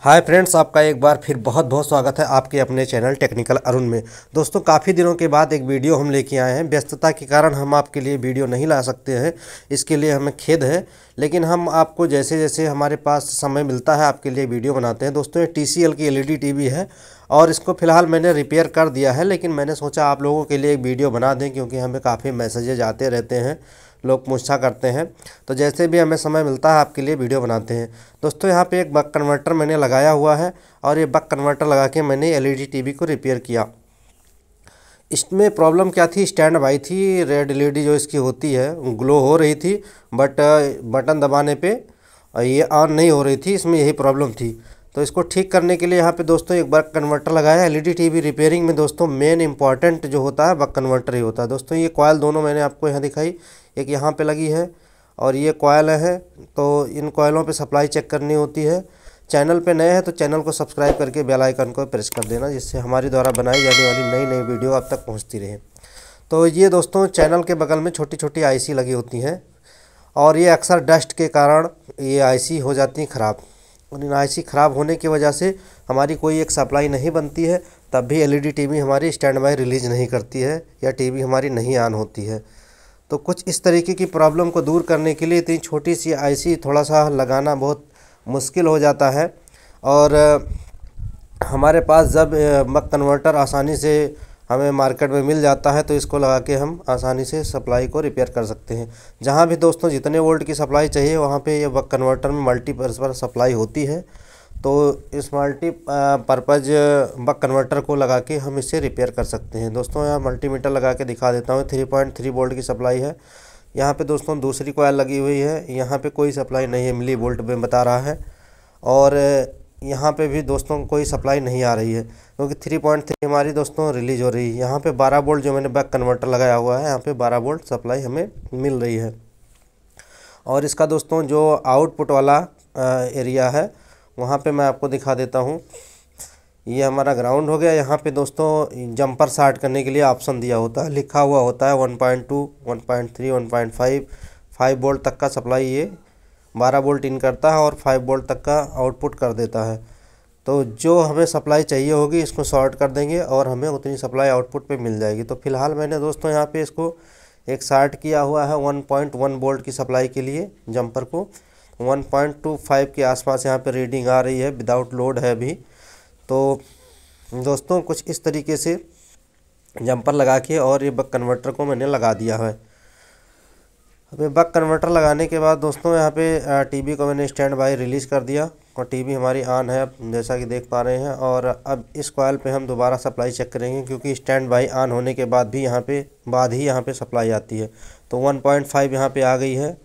hi friends आपका एक बार फिर बहुत बहुत स्वागत है आपके अपने चैनल टेक्निकल अरुण में दोस्तों काफ़ी दिनों के बाद एक वीडियो हम लेके आए हैं व्यस्तता के कारण हम आपके लिए वीडियो नहीं ला सकते हैं इसके लिए हमें खेद है लेकिन हम आपको जैसे जैसे हमारे पास समय मिलता है आपके लिए वीडियो बनाते हैं दोस्तों ये टी की एल ई e है और इसको फ़िलहाल मैंने रिपेयर कर दिया है लेकिन मैंने सोचा आप लोगों के लिए एक वीडियो बना दें क्योंकि हमें काफ़ी मैसेजेज आते रहते हैं लोग पूछा करते हैं तो जैसे भी हमें समय मिलता है आपके लिए वीडियो बनाते हैं दोस्तों यहाँ पे एक बक कन्वर्टर मैंने लगाया हुआ है और ये बक कन्वर्टर लगा के मैंने एलईडी टीवी को रिपेयर किया इसमें प्रॉब्लम क्या थी स्टैंड बाई थी रेड एल जो इसकी होती है ग्लो हो रही थी बट बटन दबाने पर ये ऑन नहीं हो रही थी इसमें यही प्रॉब्लम थी तो इसको ठीक करने के लिए यहाँ पे दोस्तों एक बक कन्वर्टर लगाया है एलईडी टीवी रिपेयरिंग में दोस्तों मेन इंपॉर्टेंट जो होता है बक कन्वर्टर ही होता है दोस्तों ये कॉयल दोनों मैंने आपको यहाँ दिखाई एक यहाँ पे लगी है और ये कॉयल है तो इन कॉयलों पे सप्लाई चेक करनी होती है चैनल पर नए हैं तो चैनल को सब्सक्राइब करके बेलाइकन को प्रेस कर देना जिससे हमारे द्वारा बनाई जाने वाली नई नई वीडियो आप तक पहुँचती रहे तो ये दोस्तों चैनल के बगल में छोटी छोटी आई लगी होती हैं और ये अक्सर डस्ट के कारण ये आई हो जाती हैं ख़राब आई ख़राब होने की वजह से हमारी कोई एक सप्लाई नहीं बनती है तब भी एलईडी टीवी हमारी स्टैंड बाई रिलीज नहीं करती है या टीवी हमारी नहीं ऑन होती है तो कुछ इस तरीके की प्रॉब्लम को दूर करने के लिए इतनी छोटी सी आईसी थोड़ा सा लगाना बहुत मुश्किल हो जाता है और हमारे पास जब मक कन्वर्टर आसानी से हमें मार्केट में मिल जाता है तो इसको लगा के हम आसानी से सप्लाई को रिपेयर कर सकते हैं जहाँ भी दोस्तों जितने वोल्ट की सप्लाई चाहिए वहाँ पे ये बक कन्वर्टर में मल्टीपर्पज़ सप्लाई होती है तो इस मल्टी पर्पज़ बक कन्वर्टर को लगा के हम इसे रिपेयर कर सकते हैं दोस्तों यहाँ मल्टीमीटर लगा के दिखा देता हूँ थ्री पॉइंट थ्री वोल्ट की सप्लाई है यहाँ पे दोस्तों दूसरी कोयल लगी हुई है यहाँ पे कोई सप्लाई नहीं है मिली वोल्ट में बता रहा है और यहाँ पे भी दोस्तों कोई सप्लाई नहीं आ रही है क्योंकि थ्री पॉइंट थ्री हमारी दोस्तों रिलीज हो रही है यहाँ पे बारह बोल्ट जो मैंने बैक कन्वर्टर लगाया हुआ है यहाँ पे बारह बोल्ट सप्लाई हमें मिल रही है और इसका दोस्तों जो आउटपुट वाला एरिया है वहाँ पे मैं आपको दिखा देता हूँ ये हमारा ग्राउंड हो गया यहाँ पे दोस्तों जंपर स्टार्ट करने के लिए ऑप्शन दिया होता है लिखा हुआ होता है 1.2, 1.3, 1.5, 5 बोल्ट तक का सप्लाई ये बारह वोल्ट इन करता है और फाइव वोल्ट तक का आउटपुट कर देता है तो जो हमें सप्लाई चाहिए होगी इसको शॉर्ट कर देंगे और हमें उतनी सप्लाई आउटपुट पे मिल जाएगी तो फिलहाल मैंने दोस्तों यहाँ पे इसको एक शार्ट किया हुआ है 1.1 वोल्ट की सप्लाई के लिए जंपर को 1.25 के आसपास यहाँ पे रीडिंग आ रही है विदाउट लोड है अभी तो दोस्तों कुछ इस तरीके से जंपर लगा के और ये बक कन्वर्टर को मैंने लगा दिया है अब ये बक कन्वर्टर लगाने के बाद दोस्तों यहाँ पे टीवी को मैंने स्टैंड बाय रिलीज़ कर दिया और टीवी हमारी ऑन है अब जैसा कि देख पा रहे हैं और अब इस कॉयल पे हम दोबारा सप्लाई चेक करेंगे क्योंकि स्टैंड बाई ऑन होने के बाद भी यहाँ पे बाद ही यहाँ पे सप्लाई आती है तो 1.5 पॉइंट यहाँ पर आ गई है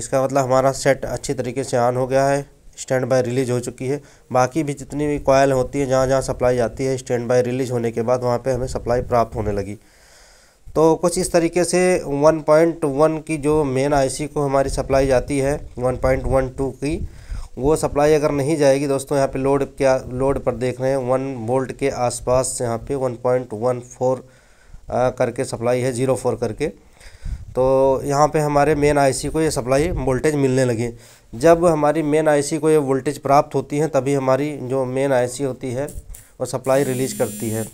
इसका मतलब हमारा सेट अच्छी तरीके से ऑन हो गया है स्टैंड बाय रिलीज हो चुकी है बाकी भी जितनी भी कॉयल होती है जहाँ जहाँ सप्लाई आती है स्टैंड बाय रिलीज होने के बाद वहाँ पर हमें सप्लाई प्राप्त होने लगी तो कुछ इस तरीके से 1.1 की जो मेन आईसी को हमारी सप्लाई जाती है 1.12 की वो सप्लाई अगर नहीं जाएगी दोस्तों यहाँ पे लोड क्या लोड पर देख रहे हैं वन वोल्ट के आसपास यहाँ पे 1.14 करके सप्लाई है ज़ीरो फोर करके तो यहाँ पे हमारे मेन आईसी को ये सप्लाई वोल्टेज मिलने लगी जब हमारी मेन आईसी को ये वोल्टेज प्राप्त होती है तभी हमारी जो मेन आईसी होती है वो सप्लाई रिलीज़ करती है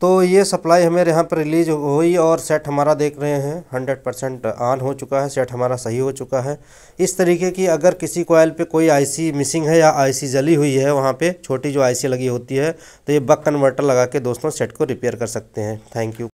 तो ये सप्लाई हमारे यहाँ पर रिलीज हुई और सेट हमारा देख रहे हैं हंड्रेड परसेंट ऑन हो चुका है सेट हमारा सही हो चुका है इस तरीके की अगर किसी कोयल पे कोई आईसी मिसिंग है या आईसी जली हुई है वहाँ पे छोटी जो आईसी लगी होती है तो ये बक कन्वर्टर लगा के दोस्तों सेट को रिपेयर कर सकते हैं थैंक यू